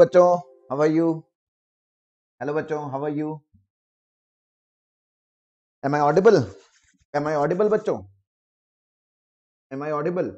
बच्चों how are you hello बच्चों how are you am I audible am I audible बच्चों am I audible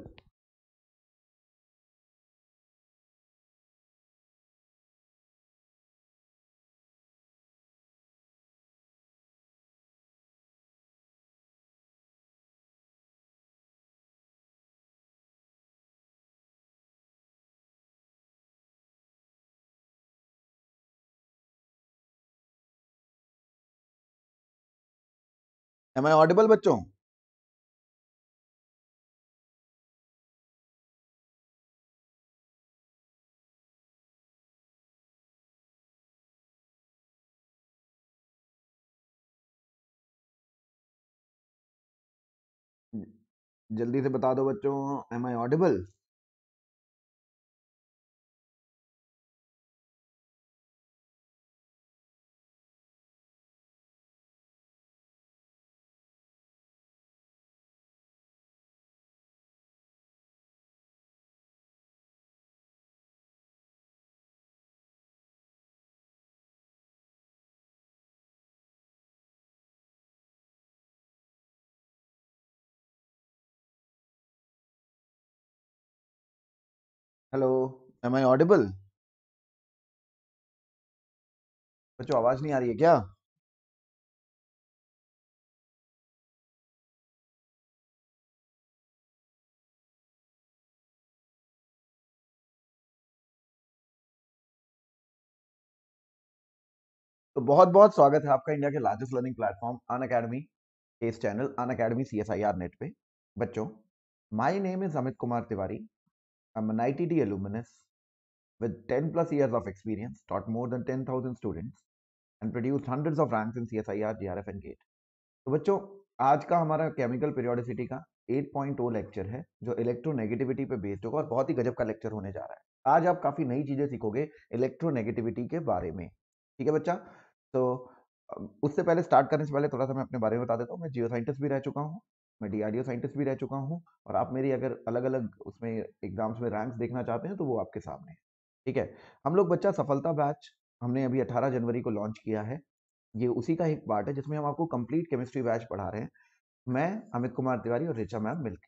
am I audible बच्चों जल्दी से बता दो बच्चों am I audible hello am I audible बच्चों आवाज नहीं आ रही है क्या तो बहुत बहुत स्वागत है आपका इंडिया के largest learning platform Unacademy के इस channel Unacademy C S I R NET पे बच्चों my name is Amit Kumar Tiwari I'm an ITD alumnus with 10 plus years of experience, taught more than 10,000 students and produced hundreds of ranks in CSIR, GRF and GATE. तो बच्चों आज का हमारा chemical periodicity का 8.0 lecture है जो इलेक्ट्रोनेगेटिविटी पे बेस्ड होगा और बहुत ही गजब का लेक्चर होने जा रहा है आज आप काफ़ी नई चीज़ें सीखोगे इलेक्ट्रोनेगेटिविटी के बारे में ठीक है बच्चा तो उससे पहले स्टार्ट करने से पहले थोड़ा सा मैं अपने बारे में बता देता हूँ मैं जियो साइंटिस्ट भी रह चुका हूँ मैं डी साइंटिस्ट भी रह चुका हूँ और आप मेरी अगर अलग अलग उसमें एग्जाम्स में रैंक्स देखना चाहते हैं तो वो आपके सामने है ठीक है हम लोग बच्चा सफलता बैच हमने अभी 18 जनवरी को लॉन्च किया है ये उसी का एक पार्ट है जिसमें हम आपको कंप्लीट केमिस्ट्री बैच पढ़ा रहे हैं मैं अमित कुमार तिवारी और रिचा मैम मिलकर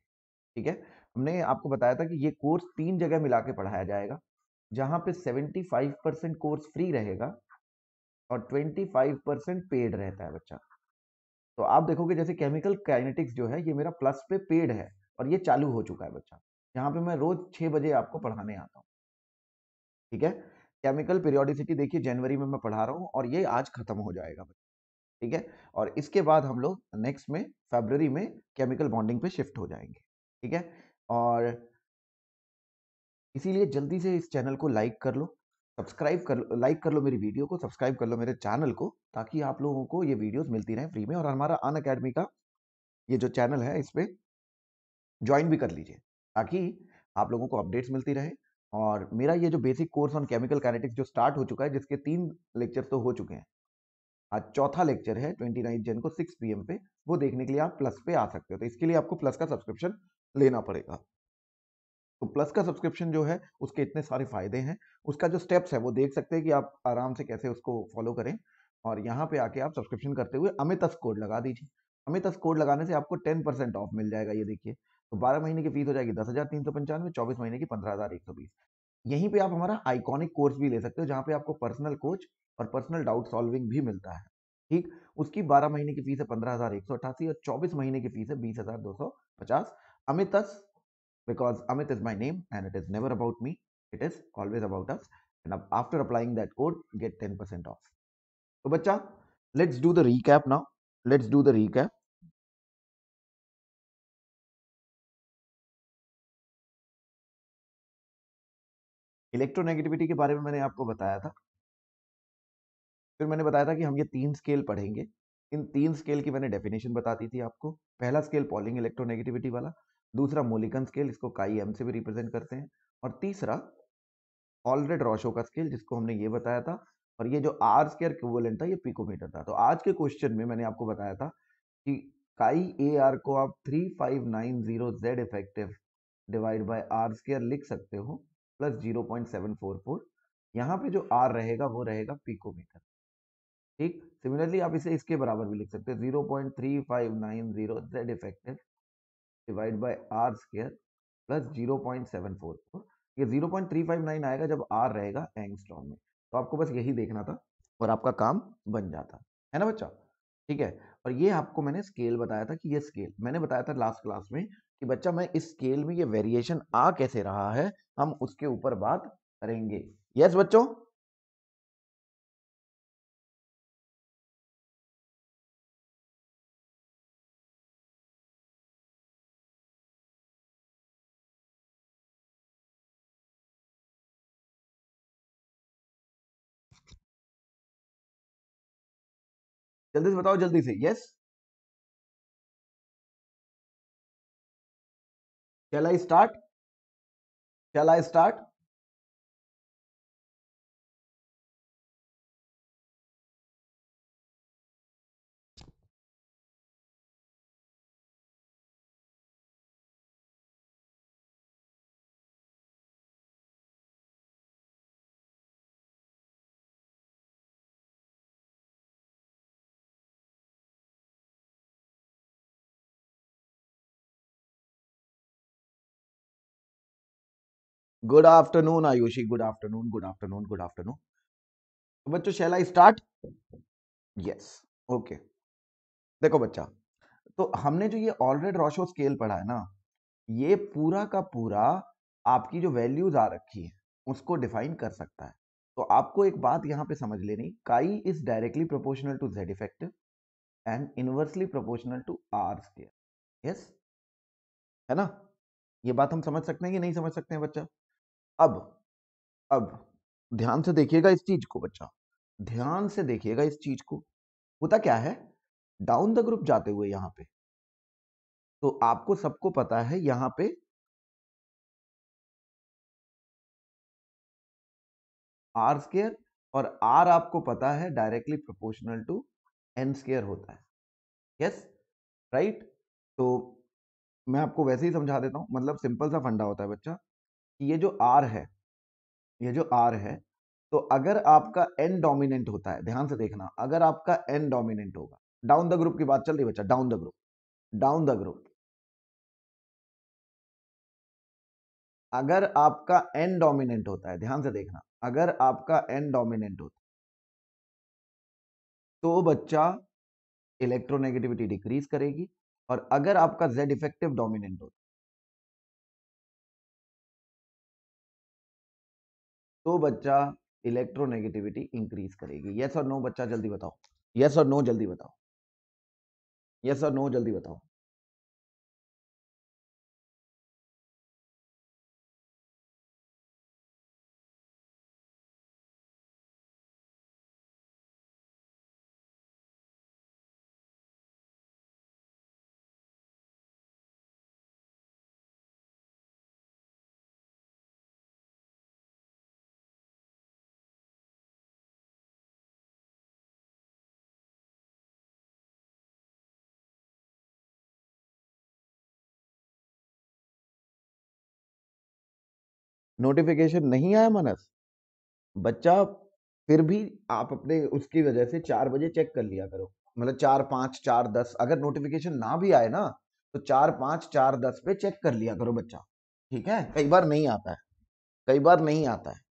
ठीक है हमने आपको बताया था कि ये कोर्स तीन जगह मिला के पढ़ाया जाएगा जहाँ पे फाइव परसेंट कोर्स फ्री रहेगा और फाइव परसेंट पेड रहता है बच्चा तो आप देखोगे जैसे केमिकल काइनेटिक्स जो है ये मेरा प्लस पे पेड है और ये चालू हो चुका है बच्चा यहाँ पे मैं रोज छह बजे आपको पढ़ाने आता हूँ ठीक है केमिकल पीरियोडिसिटी देखिए जनवरी में मैं पढ़ा रहा हूँ और ये आज खत्म हो जाएगा ठीक है और इसके बाद हम लोग नेक्स्ट में फेबररी में केमिकल बॉन्डिंग पे शिफ्ट हो जाएंगे ठीक है और इसीलिए जल्दी से इस चैनल को लाइक कर लो सब्सक्राइब कर लो लाइक कर लो मेरी वीडियो को सब्सक्राइब कर लो मेरे चैनल को ताकि आप लोगों को ये वीडियोस मिलती रहें फ्री में और हमारा अन अकेडमी का ये जो चैनल है इस पर ज्वाइन भी कर लीजिए ताकि आप लोगों को अपडेट्स मिलती रहे और मेरा ये जो basic course on chemical kinetics जो स्टार्ट हो चुका है जिसके तीन लेक्चर तो हो चुके हैं आज चौथा लेक्चर है ट्वेंटी नाइन जन को सिक्स पी पे वो देखने के लिए आप प्लस पे आ सकते हो तो इसके लिए आपको प्लस का सब्सक्रिप्शन लेना पड़ेगा तो प्लस का सब्सक्रिप्शन जो है उसके इतने सारे फायदे हैं उसका जो स्टेप्स है वो देख सकते हैं कि आप आराम से कैसे उसको फॉलो करें और यहाँ पे आके आप सब्सक्रिप्शन करते हुए अमितस कोड लगा दीजिए अमितस कोड लगाने से आपको टेन परसेंट ऑफ मिल जाएगा ये देखिए तो बारह महीने की फीस हो जाएगी दस हज़ार तीन सौ पंचानवे चौबीस महीने की पंद्रह हज़ार एक सौ बीस यहीं पे आप हमारा आइकॉनिक कोर्स भी ले सकते हो जहाँ पे आपको पर्सनल कोच और पर्सनल डाउट सॉल्विंग भी मिलता है ठीक उसकी बारह महीने की फीस है पंद्रह हज़ार एक सौ और चौबीस महीने की फीस है बीस हज़ार दो सौ पचास अमितस because Amit is my name and it is never about me. It is always about us. And after applying that code, get 10% off. So, bacha, let's do the recap now. Let's do the recap. Electronegativity के बारे में मैंने आपको बताया था फिर मैंने बताया था कि हम ये तीन स्केल पढ़ेंगे इन तीन स्केल की मैंने डेफिनेशन बताती थी आपको पहला स्केल पॉलिंग इलेक्ट्रोनेगेटिविटी वाला दूसरा मोलिकन स्केल इसको काई एम से भी रिप्रेजेंट करते हैं और तीसरा ऑलरेड रोशो का स्केल जिसको हमने ये बताया था और ये जो आर स्केयर इक्विवेलेंट था ये पिकोमीटर था तो आज के क्वेश्चन में मैंने आपको बताया था कि काई ए आर को आप three five nine zero Z effective divide by R square लिख सकते हो plus zero point seven four four यहाँ पे जो आर रहेगा वो रहेगा पिकोमीटर ठीक सिमिलरली आप इसे इसके बराबर भी लिख सकते हैं zero point three five nine zero Z effective divide by R square plus zero point seven four four ये zero point three five nine आएगा जब आर रहेगा एंगस्ट्रॉम में तो आपको बस यही देखना था और आपका काम बन जाता है ना बच्चा ठीक है और ये आपको मैंने स्केल बताया था कि ये स्केल मैंने बताया था लास्ट क्लास में कि बच्चा मैं इस स्केल में ये वेरिएशन आ कैसे रहा है हम उसके ऊपर बात करेंगे यस बच्चों जल्दी से बताओ जल्दी से yes shall I start shall I start good afternoon Ayushi good afternoon good afternoon good afternoon बच्चों शैला स्टार्ट यस ओके देखो बच्चा तो हमने जो ये ऑलरेड रोशो स्केल पढ़ा है ना ये पूरा का पूरा आपकी जो वैल्यूज आ रखी है उसको डिफाइन कर सकता है तो आपको एक बात यहाँ पे समझ लेनी chi is directly proportional to Z effective and inversely proportional to R square yes है ना ये बात हम समझ सकते हैं कि नहीं समझ सकते हैं बच्चा अब अब ध्यान से देखिएगा इस चीज को बच्चा ध्यान से देखिएगा इस चीज को होता क्या है डाउन द ग्रुप जाते हुए यहां पे तो आपको सबको पता है यहां पे आर स्केयर और आर आपको पता है directly proportional to N square होता है यस yes? Right right? तो मैं आपको वैसे ही समझा देता हूं मतलब सिंपल सा फंडा होता है बच्चा कि ये जो आर है ये जो आर है तो अगर आपका एन डोमिनेंट होता है ध्यान से देखना अगर आपका एन डोमिनेंट होगा डाउन द ग्रुप की बात चल रही बच्चा down the group down the group अगर आपका एन डोमिनेंट होता है ध्यान से देखना अगर आपका एन डोमिनेंट होता है तो बच्चा इलेक्ट्रोनेगेटिविटी डिक्रीज करेगी और अगर आपका जेड इफेक्टिव डोमिनेंट होता तो बच्चा इलेक्ट्रोनेगेटिविटी इंक्रीज करेगी यस और नो बच्चा जल्दी बताओ यस और नो जल्दी बताओ यस और नो जल्दी बताओ नोटिफिकेशन नहीं आया मनस बच्चा फिर भी आप अपने उसकी वजह से चार बजे चेक कर लिया करो मतलब चार पाँच चार दस अगर नोटिफिकेशन ना भी आए ना तो चार पाँच चार दस पे चेक कर लिया करो बच्चा ठीक है कई बार नहीं आता है कई बार नहीं आता है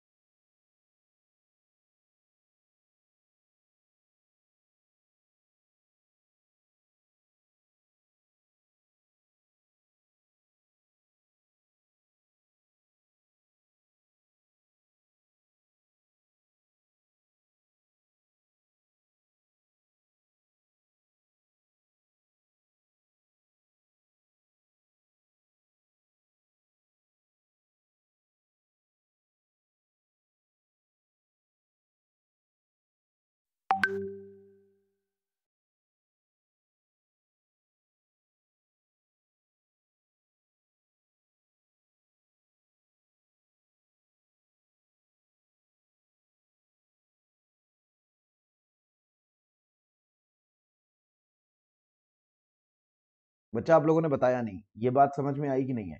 बच्चा आप लोगों ने बताया नहीं ये बात समझ में आई कि नहीं आई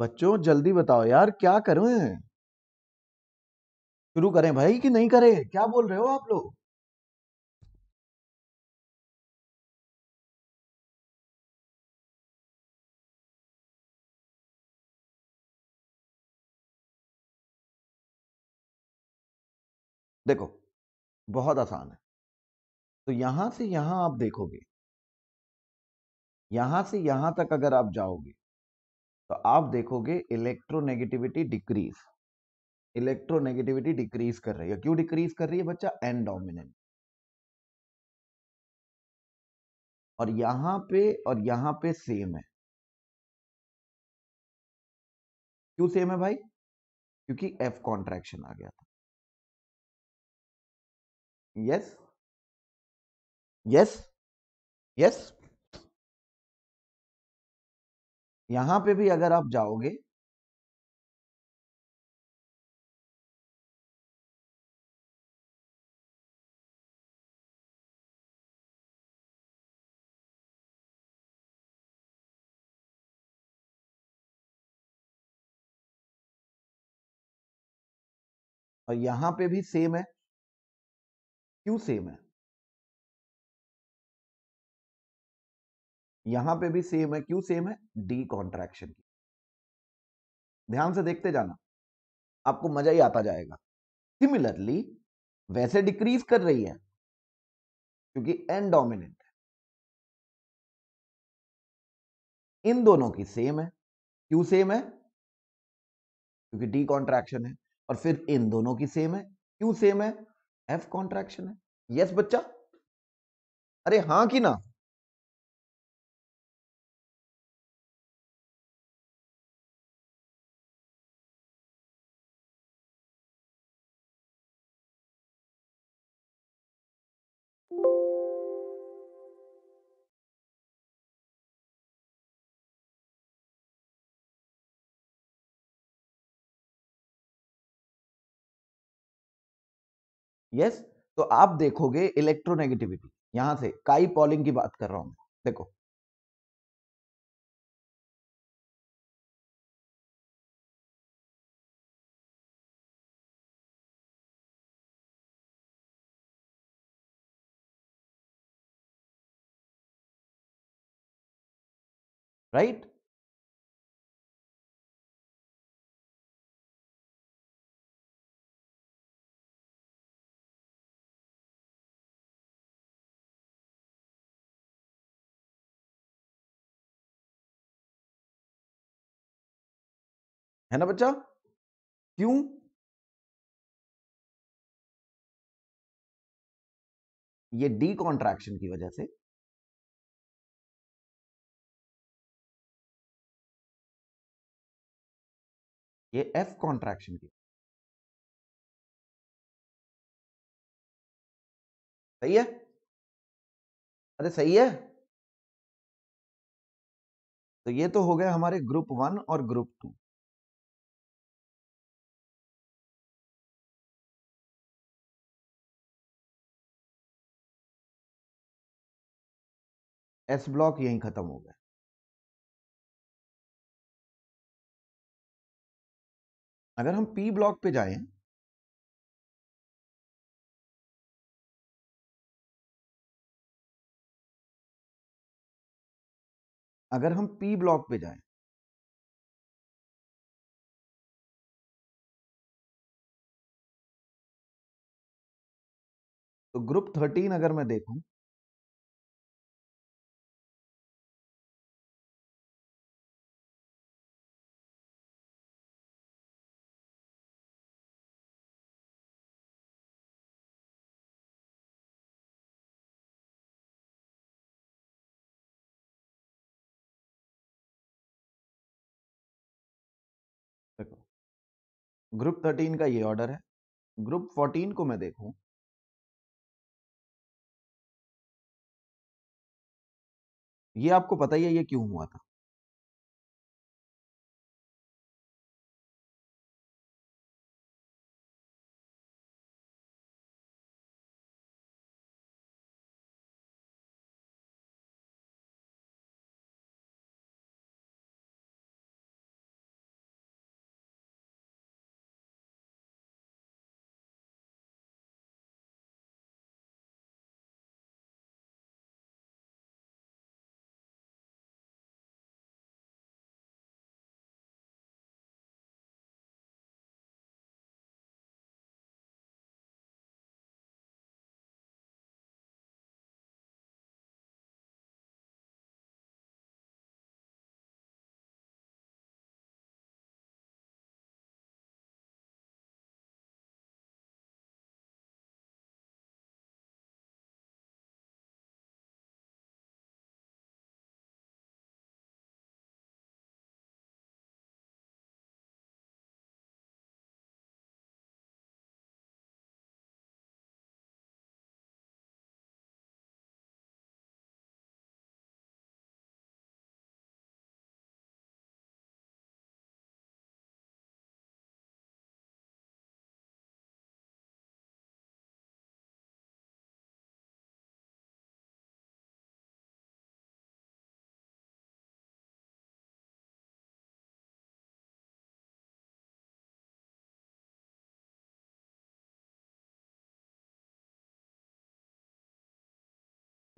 बच्चों जल्दी बताओ यार क्या करें शुरू करें भाई कि नहीं करें क्या बोल रहे हो आप लोग देखो बहुत आसान है तो यहां से यहां आप देखोगे यहां से यहां तक अगर आप जाओगे तो आप देखोगे इलेक्ट्रोनेगेटिविटी डिक्रीज इलेक्ट्रोनेगेटिविटी डिक्रीज कर रही है क्यों डिक्रीज कर रही है बच्चा एन डोमिनेंट और यहां पे और यहां पे सेम है क्यों सेम है भाई क्योंकि एफ कॉन्ट्रैक्शन आ गया था यस यस यस यहां पे भी अगर आप जाओगे और यहां पे भी सेम है क्यों सेम है यहां पे भी सेम है क्यों सेम है डी कॉन्ट्रैक्शन की ध्यान से देखते जाना आपको मजा ही आता जाएगा सिमिलरली वैसे डिक्रीज कर रही है क्योंकि एन डोमिनेंट है इन दोनों की सेम है क्यों सेम है क्योंकि डी कॉन्ट्रैक्शन है और फिर इन दोनों की सेम है क्यों सेम है एफ कॉन्ट्रैक्शन है यस yes, बच्चा अरे हाँ कि ना यस yes? तो आप देखोगे इलेक्ट्रोनेगेटिविटी यहां से काई पॉलिंग की बात कर रहा हूं देखो राइट right? है ना बच्चा क्यों ये डी कॉन्ट्रैक्शन की वजह से ये एफ कॉन्ट्रैक्शन की सही है अरे सही है तो ये तो हो गया हमारे ग्रुप वन और ग्रुप टू एस ब्लॉक यहीं ख़त्म हो गया अगर हम पी ब्लॉक पे जाएं अगर हम पी ब्लॉक पे जाएं तो ग्रुप थर्टीन अगर मैं देखूं ग्रुप थर्टीन का ये ऑर्डर है ग्रुप फोर्टीन को मैं देखूं ये आपको पता ही है ये क्यों हुआ था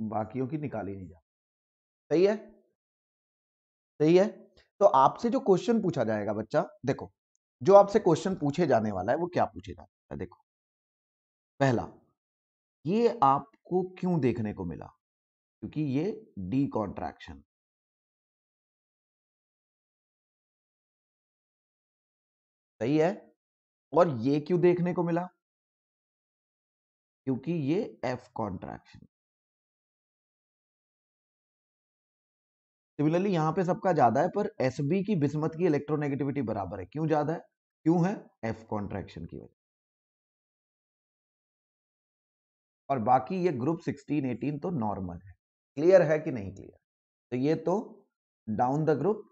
बाकियों की निकाली नहीं जा सही है सही है तो आपसे जो क्वेश्चन पूछा जाएगा बच्चा देखो जो आपसे क्वेश्चन पूछे जाने वाला है वो क्या पूछे जाने वाला है देखो पहला ये आपको क्यों देखने को मिला क्योंकि ये डी कॉन्ट्रैक्शन सही है और ये क्यों देखने को मिला क्योंकि ये एफ कॉन्ट्रैक्शन सिमिलरली यहाँ पे सबका ज्यादा है पर एस की बिस्मत की इलेक्ट्रोनेगेटिविटी बराबर है क्यों ज्यादा है क्यों है एफ कॉन्ट्रेक्शन की वजह और बाकी ये ग्रुप 16, 18 तो नॉर्मल है क्लियर है कि नहीं क्लियर तो ये तो down the group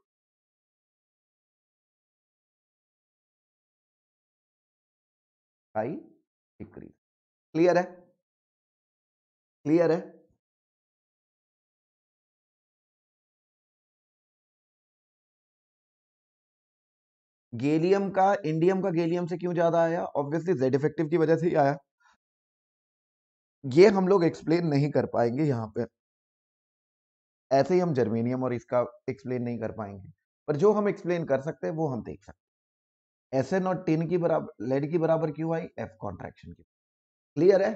decrease clear है क्लियर है गेलियम का इंडियम का गेलियम से क्यों ज्यादा आया ऑब्वियसली जेड इफेक्टिव की वजह से ही आया ये हम लोग एक्सप्लेन नहीं कर पाएंगे यहाँ पे ऐसे ही हम जर्मेनियम और इसका एक्सप्लेन नहीं कर पाएंगे पर जो हम एक्सप्लेन कर सकते हैं वो हम देख सकते हैं एस एन और टिन की बराबर लेड की बराबर क्यों आई एफ कॉन्ट्रेक्शन की क्लियर है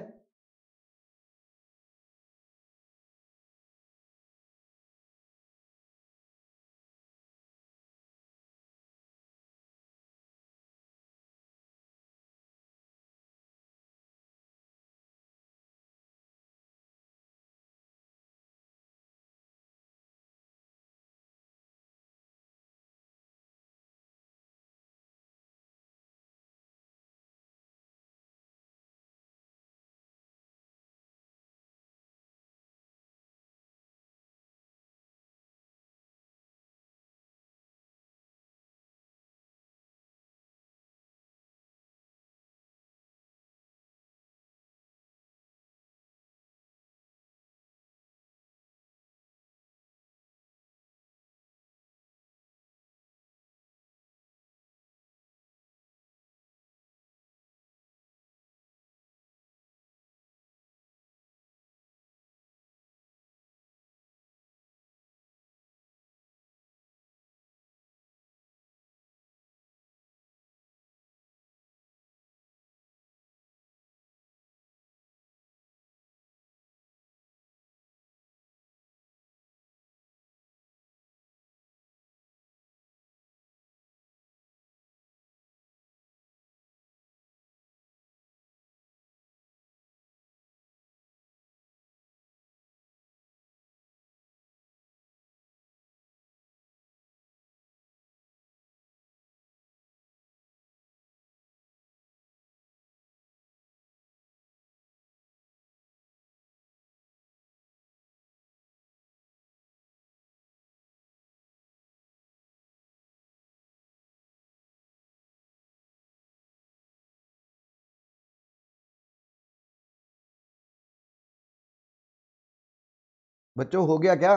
बच्चों हो गया क्या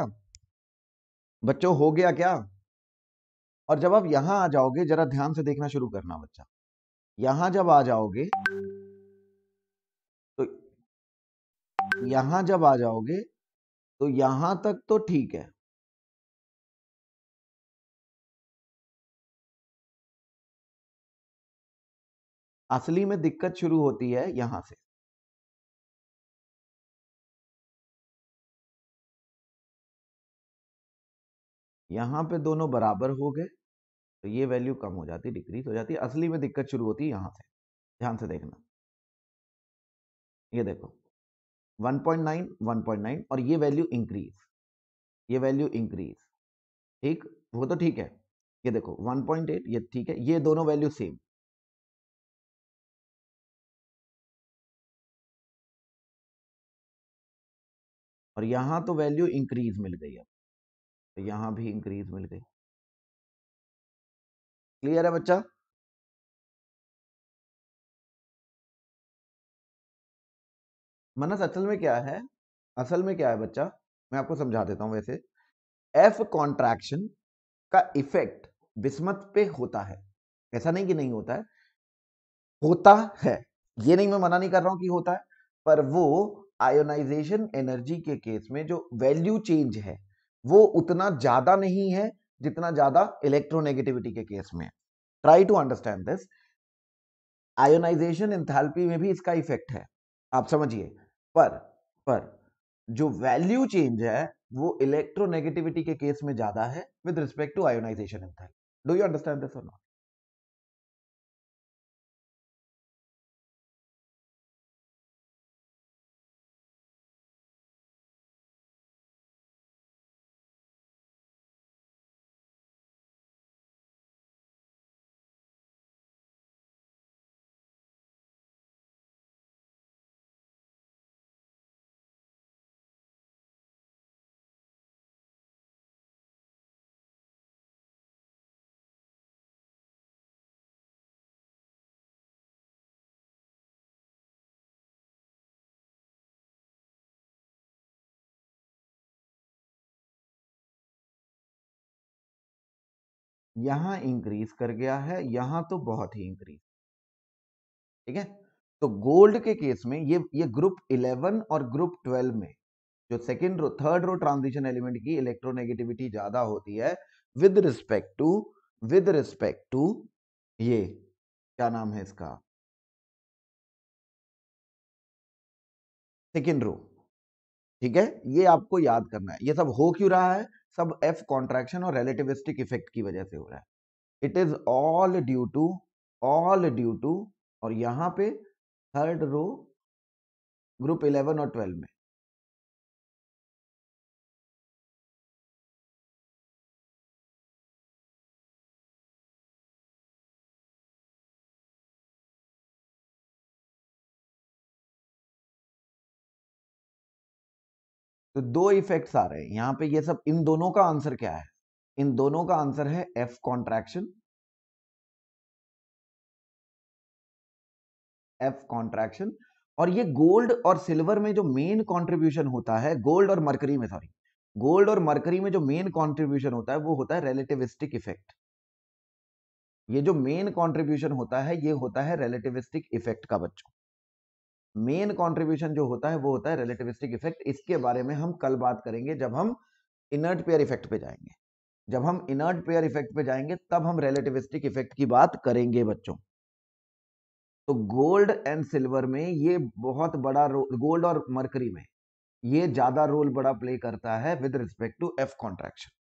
बच्चों हो गया क्या और जब आप यहां आ जाओगे जरा ध्यान से देखना शुरू करना बच्चा यहां जब आ जाओगे तो यहां जब आ जाओगे तो यहां तक तो ठीक है असली में दिक्कत शुरू होती है यहां से यहाँ पे दोनों बराबर हो गए तो ये वैल्यू कम हो जाती डिक्रीज हो जाती असली में दिक्कत शुरू होती है यहाँ से ध्यान से देखना ये देखो 1.9 1.9 और ये वैल्यू इंक्रीज ये वैल्यू इंक्रीज ठीक वो तो ठीक है ये देखो 1.8 ये ठीक है ये दोनों वैल्यू सेम और यहां तो वैल्यू इंक्रीज मिल गई अब तो यहां भी इंक्रीज मिल गई क्लियर है बच्चा मनस असल में क्या है असल में क्या है बच्चा मैं आपको समझा देता हूं वैसे एफ कॉन्ट्रैक्शन का इफेक्ट बिस्मत पे होता है ऐसा नहीं कि नहीं होता है होता है ये नहीं मैं मना नहीं कर रहा हूं कि होता है पर वो आयोनाइजेशन एनर्जी के केस में जो वैल्यू चेंज है वो उतना ज्यादा नहीं है जितना ज्यादा इलेक्ट्रोनेगेटिविटी के केस में try to understand this ionization enthalpy में भी इसका इफेक्ट है आप समझिए पर पर जो वैल्यू चेंज है वो इलेक्ट्रोनेगेटिविटी के केस में ज्यादा है with respect to ionization enthalpy do you understand this और नॉट यहां इंक्रीज कर गया है यहां तो बहुत ही इंक्रीज ठीक है तो गोल्ड के केस में ये ये ग्रुप 11 और ग्रुप 12 में जो second row third row transition element की इलेक्ट्रोनेगेटिविटी ज्यादा होती है with respect to with respect to ये क्या नाम है इसका सेकेंड रो ठीक है ये आपको याद करना है ये सब हो क्यों रहा है सब एफ कॉन्ट्रैक्शन और रिलेटिविस्टिक इफेक्ट की वजह से हो रहा है it is all due to all due to और यहां पे थर्ड रो ग्रुप इलेवन और ट्वेल्व में तो दो इफेक्ट्स आ रहे हैं यहां पे ये सब इन दोनों का आंसर क्या है इन दोनों का आंसर है एफ कॉन्ट्रैक्शन एफ कॉन्ट्रैक्शन और ये गोल्ड और सिल्वर में जो मेन कंट्रीब्यूशन होता है गोल्ड और मरकरी में सॉरी गोल्ड और मरकरी में जो मेन कंट्रीब्यूशन होता है वो होता है रिलेटिविस्टिक इफेक्ट ये जो मेन कंट्रीब्यूशन होता है ये होता है रिलेटिविस्टिक इफेक्ट का बच्चों मेन कंट्रीब्यूशन जो होता है वो होता है रिलेटिविस्टिक इफेक्ट इसके बारे में हम कल बात करेंगे जब हम इनर्ट पेयर इफेक्ट पे जाएंगे जब हम इनर्ट पेयर इफेक्ट पे जाएंगे तब हम रिलेटिविस्टिक इफेक्ट की बात करेंगे बच्चों तो गोल्ड एंड सिल्वर में ये बहुत बड़ा रोल गोल्ड और मरकरी में ये ज्यादा रोल बड़ा प्ले करता है with respect to F contraction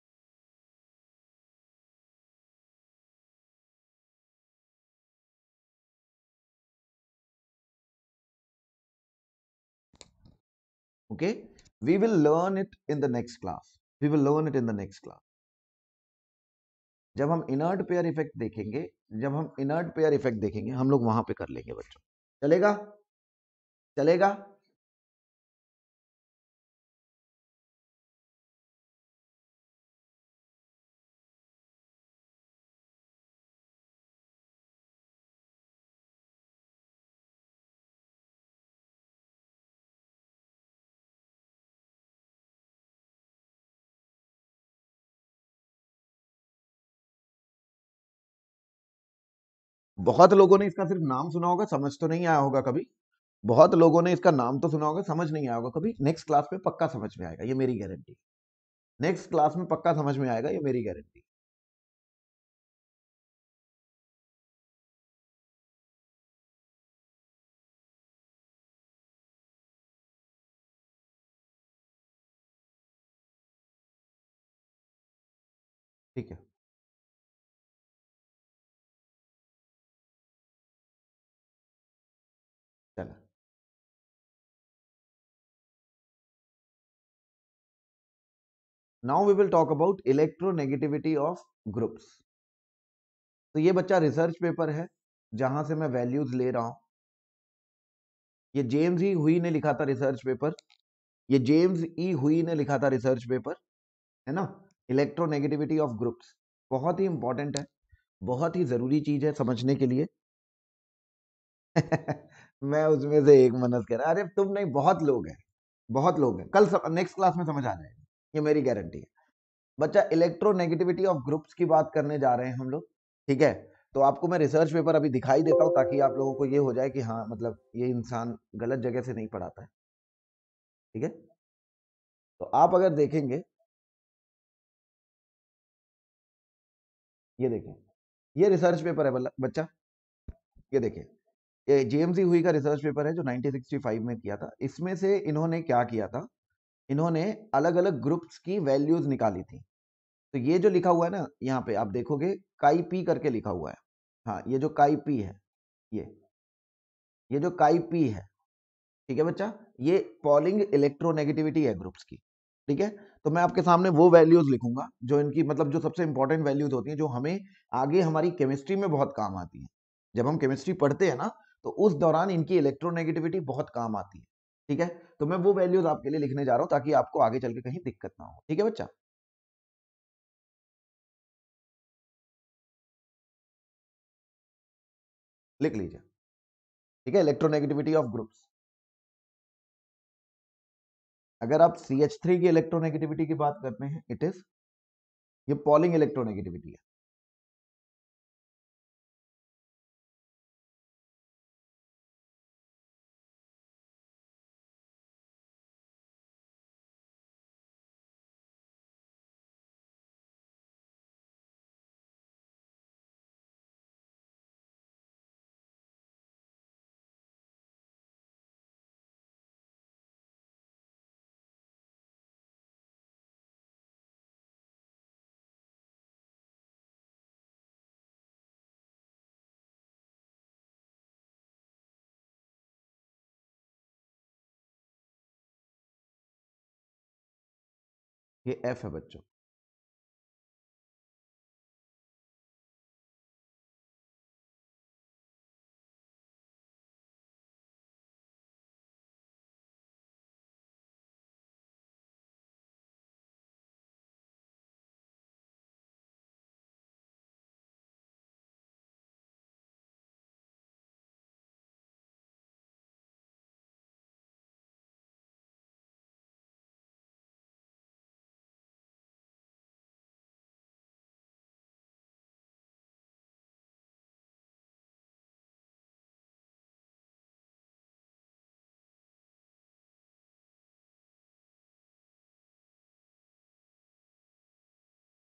okay we will learn it in the next class we will learn it in the next class जब हम इनर्ट पेयर इफेक्ट देखेंगे जब हम इनर्ट पेयर इफेक्ट देखेंगे हम लोग वहां पे कर लेंगे बच्चों चलेगा चलेगा बहुत लोगों ने इसका सिर्फ नाम सुना होगा समझ तो नहीं आया होगा कभी बहुत लोगों ने इसका नाम तो सुना होगा समझ नहीं आया होगा कभी नेक्स्ट क्लास में पक्का समझ में आएगा ये मेरी गारंटी नेक्स्ट क्लास में पक्का समझ में आएगा ये मेरी गारंटी ठीक है now we will talk about electronegativity of groups तो ये बच्चा रिसर्च पेपर है जहां से मैं वैल्यूज ले रहा हूं ये जेम्स ई हुई ने लिखा था रिसर्च पेपर ये जेम्स ई हुई ने लिखा था रिसर्च पेपर है ना इलेक्ट्रोनेगेटिविटी ऑफ ग्रुप्स बहुत ही इंपॉर्टेंट है बहुत ही जरूरी चीज है समझने के लिए मैं उसमें से एक मनस कह रहा अरे तुम नहीं बहुत लोग हैं बहुत लोग हैं कल नेक्स्ट क्लास में समझ आ जाएगा ये मेरी गारंटी है बच्चा इलेक्ट्रोनेगेटिविटी ऑफ ग्रुप्स की बात करने जा रहे हैं हम लोग ठीक है तो आपको मैं रिसर्च पेपर अभी दिखाई देता हूँ ताकि आप लोगों को ये हो जाए कि हाँ मतलब ये इंसान गलत जगह से नहीं पढ़ाता है ठीक है तो आप अगर देखेंगे ये देखें ये रिसर्च पेपर है बच्चा ये देखें ये जेएमसी हुई का रिसर्च पेपर है जो 1965 में किया था इसमें से इन्होंने क्या किया था इन्होंने अलग अलग ग्रुप्स की वैल्यूज निकाली थी तो ये जो लिखा हुआ है ना यहाँ पे आप देखोगे काई पी करके लिखा हुआ है हाँ ये जो काई पी है ये ये जो काई पी है ठीक है बच्चा ये पॉलिंग इलेक्ट्रोनेगेटिविटी है ग्रुप्स की ठीक है तो मैं आपके सामने वो वैल्यूज लिखूंगा जो इनकी मतलब जो सबसे इंपॉर्टेंट वैल्यूज होती है जो हमें आगे हमारी केमिस्ट्री में बहुत काम आती है जब हम केमिस्ट्री पढ़ते हैं ना तो उस दौरान इनकी इलेक्ट्रोनेगेटिविटी बहुत काम आती है ठीक है तो मैं वो वैल्यूज आपके लिए लिखने जा रहा हूं ताकि आपको आगे चल के कहीं दिक्कत ना हो ठीक है बच्चा लिख लीजिए ठीक है इलेक्ट्रोनेगेटिविटी ऑफ ग्रुप्स अगर आप सी एच थ्री की इलेक्ट्रोनेगेटिविटी की बात करते हैं इट इज ये पॉलिंग इलेक्ट्रोनेगेटिविटी है ये एफ है बच्चों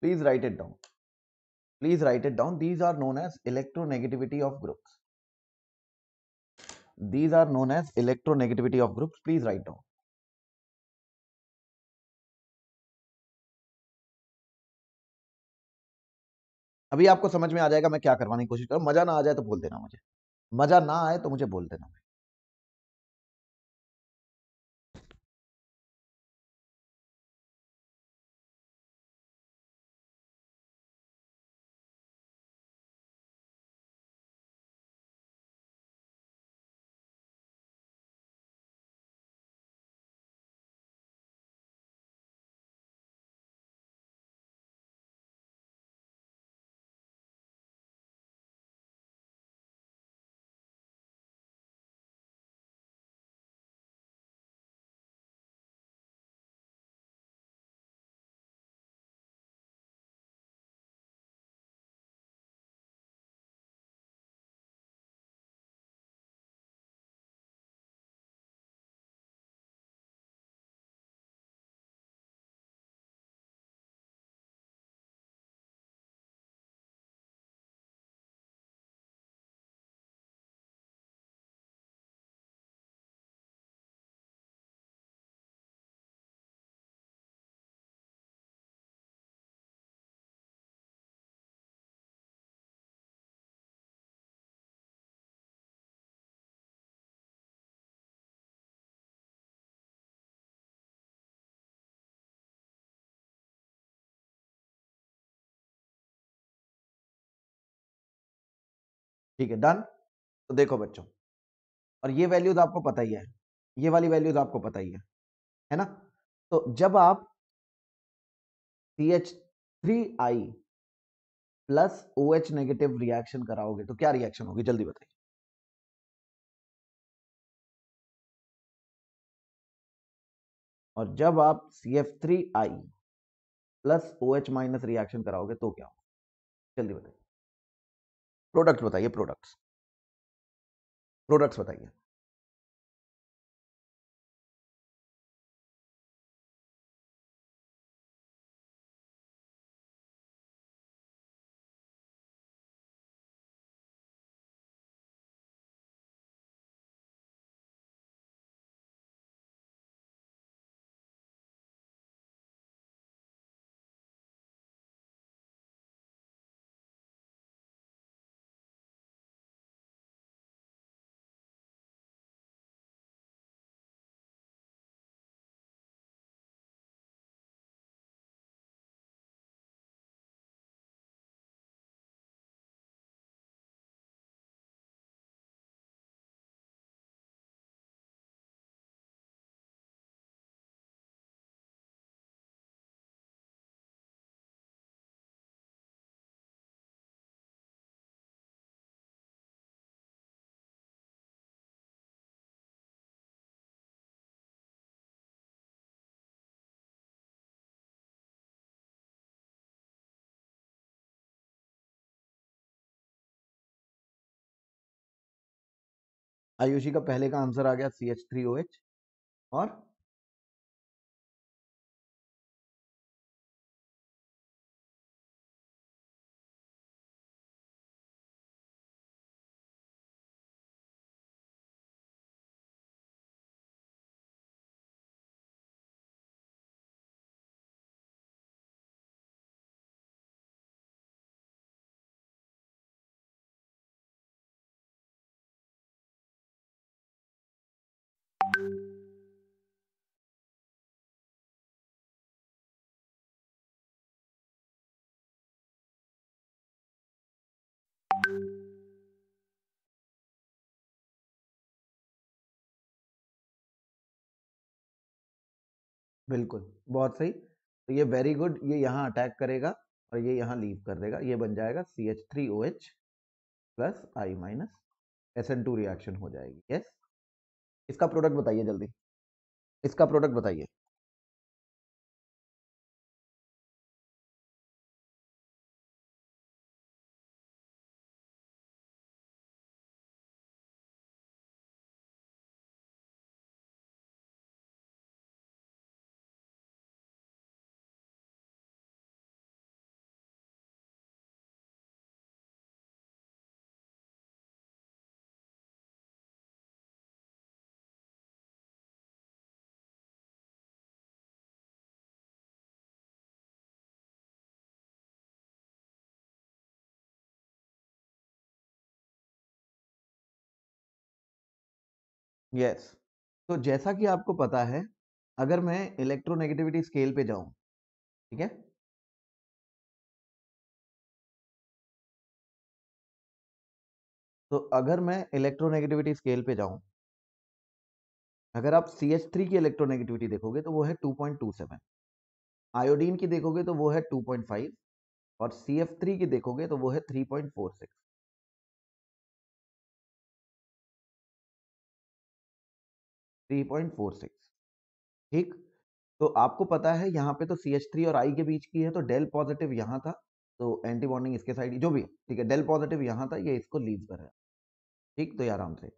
Please write it down. Please write it down. These are known as electronegativity of groups. These are known as electronegativity of groups. Please write down. अभी आपको समझ में आ जाएगा मैं क्या करवाने की कोशिश करूँ मजा ना आ जाए तो बोल देना मुझे मजा ना आए तो मुझे बोल देना ठीक है डन तो देखो बच्चों और ये वैल्यूज आपको पता ही है ये वाली वैल्यूज आपको पता ही है है ना तो जब आप C H three I plus O H negative reaction कराओगे तो क्या रिएक्शन होगी जल्दी बताइए और जब आप C F three I plus O H minus reaction कराओगे तो क्या होगा जल्दी बताइए प्रोडक्ट्स बताइए प्रोडक्ट्स प्रोडक्ट्स बताइए आयुषी का पहले का आंसर आ गया C H three O H और बिल्कुल बहुत सही तो ये वेरी गुड ये यहाँ अटैक करेगा और ये यहाँ लीव कर देगा ये बन जाएगा C H three O H plus I minus S N two reaction हो जाएगी यस इसका प्रोडक्ट बताइए जल्दी इसका प्रोडक्ट बताइए यस तो जैसा कि आपको पता है अगर मैं इलेक्ट्रोनेगेटिविटी स्केल पे जाऊं ठीक है तो अगर मैं इलेक्ट्रोनेगेटिविटी स्केल पे जाऊं अगर आप सी एच थ्री की इलेक्ट्रोनेगेटिविटी देखोगे तो वो है two point two seven iodine की देखोगे तो वो है टू पॉइंट फाइव और सी एफ थ्री की देखोगे तो वो है थ्री पॉइंट फोर सिक्स 3.46 ठीक तो आपको पता है यहाँ पे तो सी एच थ्री और आई के बीच की है तो डेल पॉजिटिव यहाँ था तो एंटी बॉन्डिंग इसके साइड जो भी ठीक है डेल पॉजिटिव यहाँ था ये इसको लीज पर है ठीक तो ये आराम से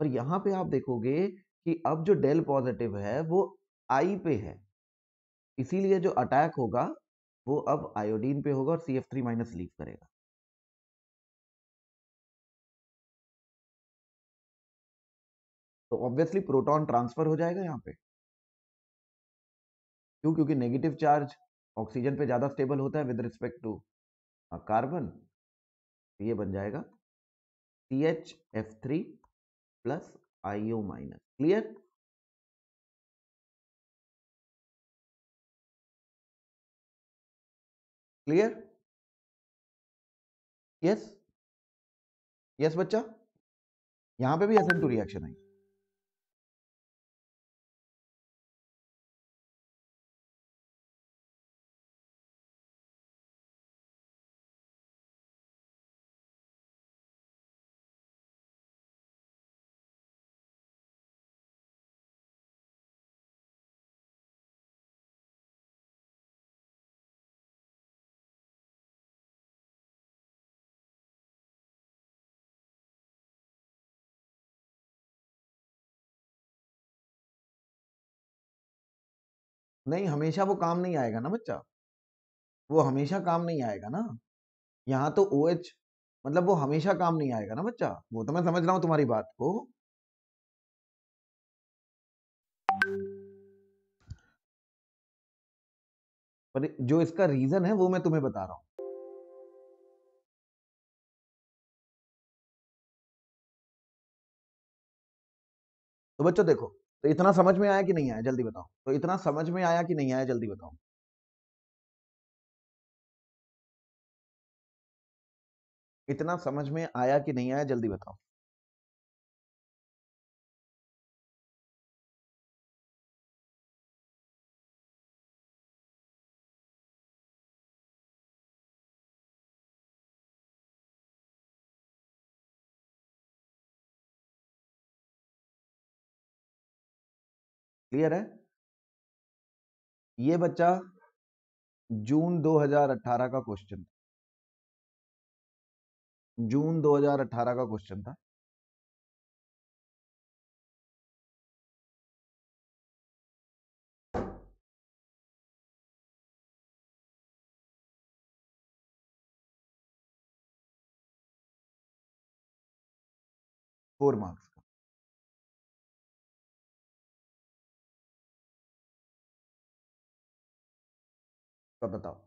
पर यहाँ पे आप देखोगे कि अब जो डेल पॉजिटिव है वो आई पे है इसीलिए जो अटैक होगा वो अब आयोडीन पे होगा और C F three minus leave करेगा तो ऑब्वियसली प्रोटॉन ट्रांसफर हो जाएगा यहाँ पे क्यों क्योंकि नेगेटिव चार्ज ऑक्सीजन पे ज़्यादा स्टेबल होता है विद रिस्पेक्ट टू कार्बन ये बन जाएगा C H F three plus IO minus clear clear yes yes बच्चा यहां पे भी एसन टू रिएक्शन आई नहीं हमेशा वो काम नहीं आएगा ना बच्चा वो हमेशा काम नहीं आएगा ना यहाँ तो ओ OH, एच मतलब वो हमेशा काम नहीं आएगा ना बच्चा वो तो मैं समझ रहा हूँ तुम्हारी बात को पर जो इसका रीजन है वो मैं तुम्हें बता रहा हूं तो बच्चों देखो तो इतना समझ में आया कि नहीं आया जल्दी बताओ तो इतना समझ में आया कि नहीं आया जल्दी बताओ इतना समझ में आया कि नहीं आया जल्दी बताओ क्लियर है ये बच्चा जून 2018 का क्वेश्चन था जून 2018 का क्वेश्चन था फोर मार्क्स तो बताओ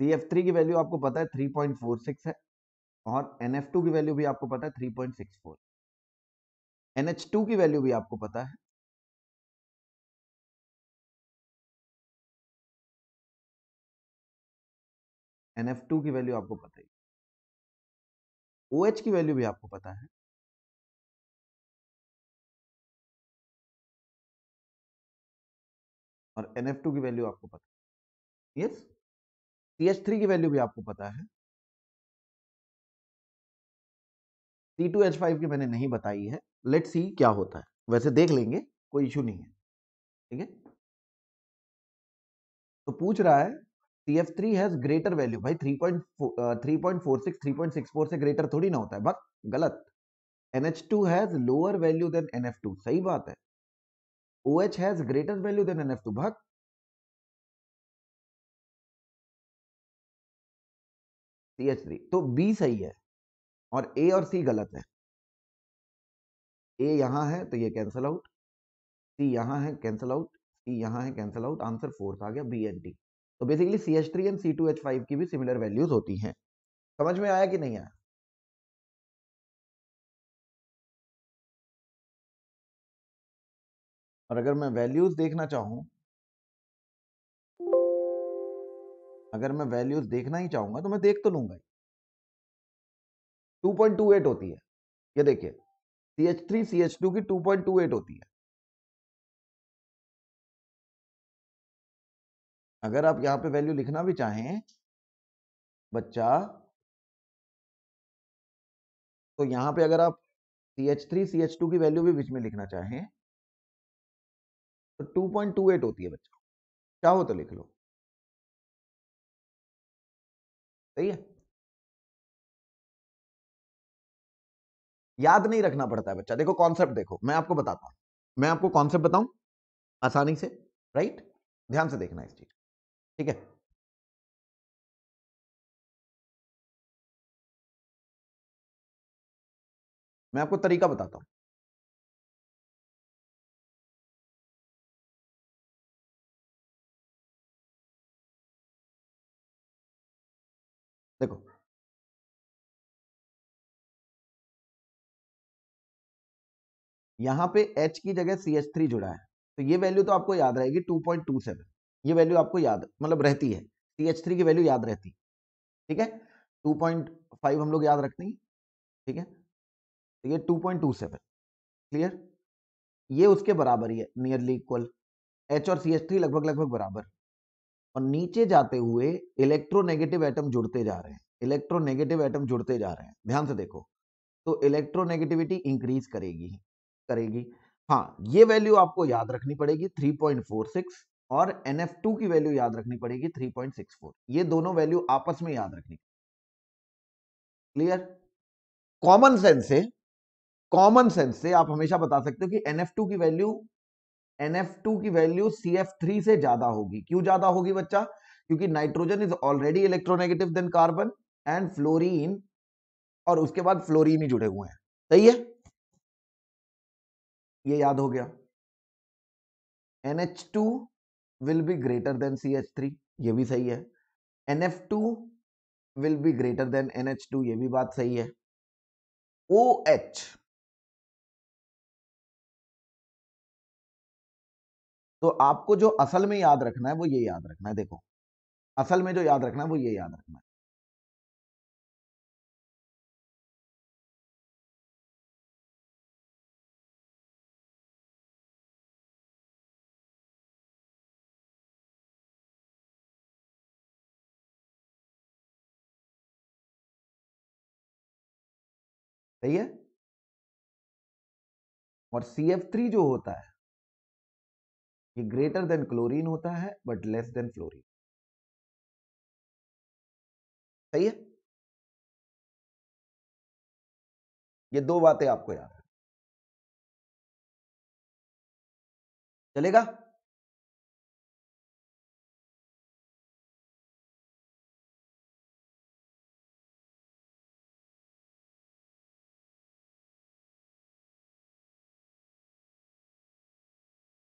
सी एफ थ्री की वैल्यू आपको पता है थ्री पॉइंट फोर सिक्स है और एन एफ टू की वैल्यू भी आपको पता है three point six four N H two की वैल्यू भी आपको पता है एन एफ टू की वैल्यू आपको पता ही ओ OH की वैल्यू भी आपको पता है और NF2 की वैल्यू आपको पता है यस CH3 की वैल्यू भी आपको पता है C2H5 की मैंने नहीं बताई है लेट सी क्या होता है वैसे देख लेंगे कोई इशू नहीं है ठीक है तो पूछ रहा है C F three has greater value भाई three point three point four six three point six four से ग्रेटर थोड़ी ना होता है बस गलत N H two has lower value than N F two सही बात है O H has greater value than N F two भक्त सी एच थ्री तो बी सही है और ए और सी गलत है ए यहां है तो ये कैंसल आउट सी यहां है कैंसल आउट सी यहां है कैंसल आउट आंसर फोर्थ आ गया बी एंड डी तो basically C H three and C two H five की भी सिमिलर वैल्यूज होती हैं समझ में आया कि नहीं आया और अगर मैं वैल्यूज देखना चाहूं अगर मैं वैल्यूज देखना ही चाहूंगा तो मैं देख तो लूंगा 2.28 होती है ये देखिए C H three C H two की 2.28 होती है अगर आप यहां पे वैल्यू लिखना भी चाहें बच्चा तो यहां पे अगर आप C H three C H two की वैल्यू भी बीच में लिखना चाहें तो टू पॉइंट टू एट होती है बच्चा चाहो तो लिख लो सही है याद नहीं रखना पड़ता है बच्चा देखो कॉन्सेप्ट देखो मैं आपको बताता हूं मैं आपको कॉन्सेप्ट बताऊं आसानी से राइट ध्यान से देखना इस चीज ठीक है मैं आपको तरीका बताता हूं देखो यहां पे H की जगह CH3 थ्री जुड़ा है तो ये वैल्यू तो आपको याद रहेगी टू पॉइंट टू सेवन ये वैल्यू आपको याद मतलब रहती है टी एच थ्री की वैल्यू याद रहती है ठीक है टू पॉइंट फाइव हम लोग याद रखते हैं ठीक है तो ये two point two seven clear ये उसके बराबर ही है नियरली इक्वल एच और सी एच थ्री लगभग लगभग बराबर और नीचे जाते हुए इलेक्ट्रोनेगेटिव एटम जुड़ते जा रहे हैं इलेक्ट्रोनेगेटिव एटम जुड़ते जा रहे हैं ध्यान से देखो तो इलेक्ट्रोनेगेटिविटी इंक्रीज करेगी करेगी हाँ ये वैल्यू आपको याद रखनी पड़ेगी 3.46 और टू की वैल्यू याद रखनी पड़ेगी 3.64 ये दोनों वैल्यू आपस में याद रखनी क्लियर कॉमन सेंस से कॉमन सेंस से आप हमेशा बता सकते हो कि NF2 की वैल्यू NF2 की वैल्यू CF3 से ज्यादा होगी क्यों ज्यादा होगी बच्चा क्योंकि nitrogen is already electronegative than carbon and fluorine और उसके बाद फ्लोरीन ही जुड़े हुए हैं सही है ये याद हो गया NH2 will be greater than C H three ये भी सही है N F two will be greater than N H two ये भी बात सही है ओ एच तो आपको जो असल में याद रखना है वो ये याद रखना है देखो असल में जो याद रखना है वो ये याद रखना है सही है और सी एफ थ्री जो होता है ये ग्रेटर देन क्लोरीन होता है बट लेस देन फ्लोरीन सही है ये दो बातें आपको याद है चलेगा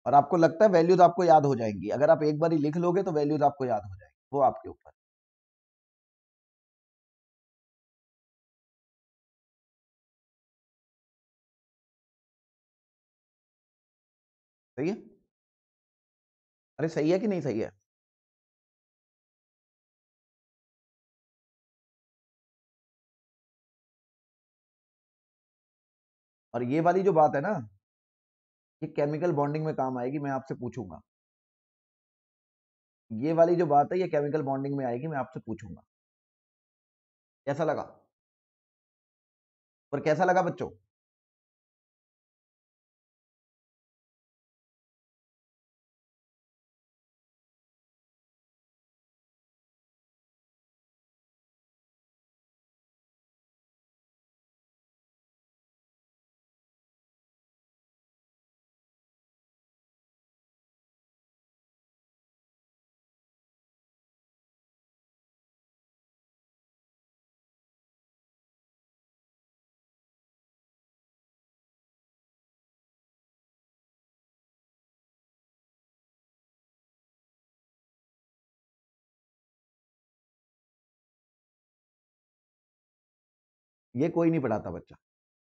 और आपको लगता है वैल्यूज आपको याद हो जाएंगी अगर आप एक बार ही लिख लोगे तो वैल्यूज आपको याद हो जाएंगी वो आपके ऊपर सही है अरे सही है कि नहीं सही है और ये वाली जो बात है ना ये केमिकल बॉन्डिंग में काम आएगी मैं आपसे पूछूंगा ये वाली जो बात है ये केमिकल बॉन्डिंग में आएगी मैं आपसे पूछूंगा कैसा लगा और कैसा लगा बच्चों ये कोई नहीं पढ़ाता बच्चा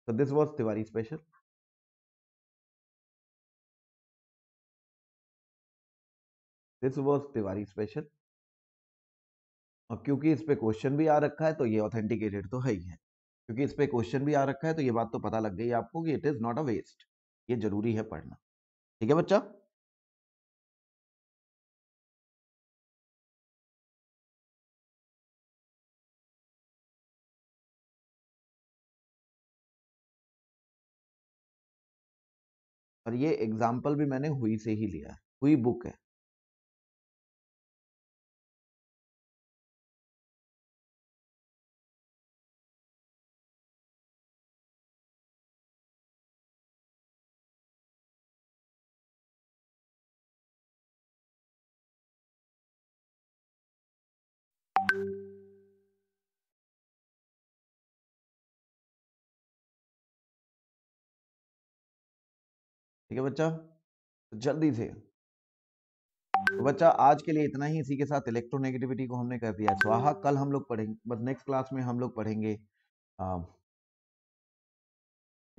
तो this was Tiwari special this was Tiwari special और क्योंकि इस पे क्वेश्चन भी आ रखा है तो ये ऑथेंटिकेटेड तो है ही है क्योंकि इस पे क्वेश्चन भी आ रखा है तो ये बात तो पता लग गई आपको कि it is not a waste ये जरूरी है पढ़ना ठीक है बच्चा और ये एग्जाम्पल भी मैंने हुई से ही लिया है हुई बुक है ठीक है बच्चा तो जल्दी से तो बच्चा आज के लिए इतना ही इसी के साथ इलेक्ट्रोनेगेटिविटी को हमने कर दिया स्वाहा कल हम लोग पढ़ेंगे बस नेक्स्ट क्लास में हम लोग पढ़ेंगे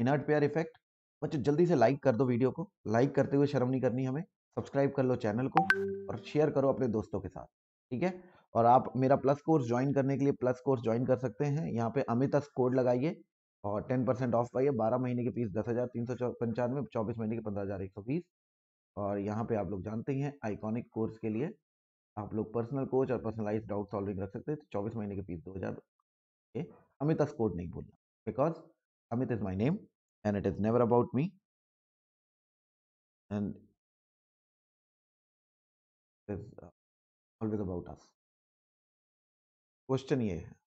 इनर्ट पेयर इफेक्ट बच्चा जल्दी से लाइक कर दो वीडियो को लाइक करते हुए शर्म नहीं करनी हमें सब्सक्राइब कर लो चैनल को और शेयर करो अपने दोस्तों के साथ ठीक है और आप मेरा प्लस कोर्स ज्वाइन करने के लिए प्लस कोर्स ज्वाइन कर सकते हैं यहाँ पे अमित कोड लगाइए और टेन परसेंट ऑफ पाइए बारह महीने की फीस दस हज़ार तीन सौ पंचानवे चौबीस महीने की पंद्रह हज़ार एक सौ बीस और यहाँ पे आप लोग जानते ही हैं आइकॉनिक कोर्स के लिए आप लोग पर्सनल कोच और पर्सनलाइज डाउट सॉल्विंग रख सकते हैं तो चौबीस महीने की फीस दो हज़ार अमित कोड नहीं बोलना because Amit is my name and it is never about me and always about us question ये है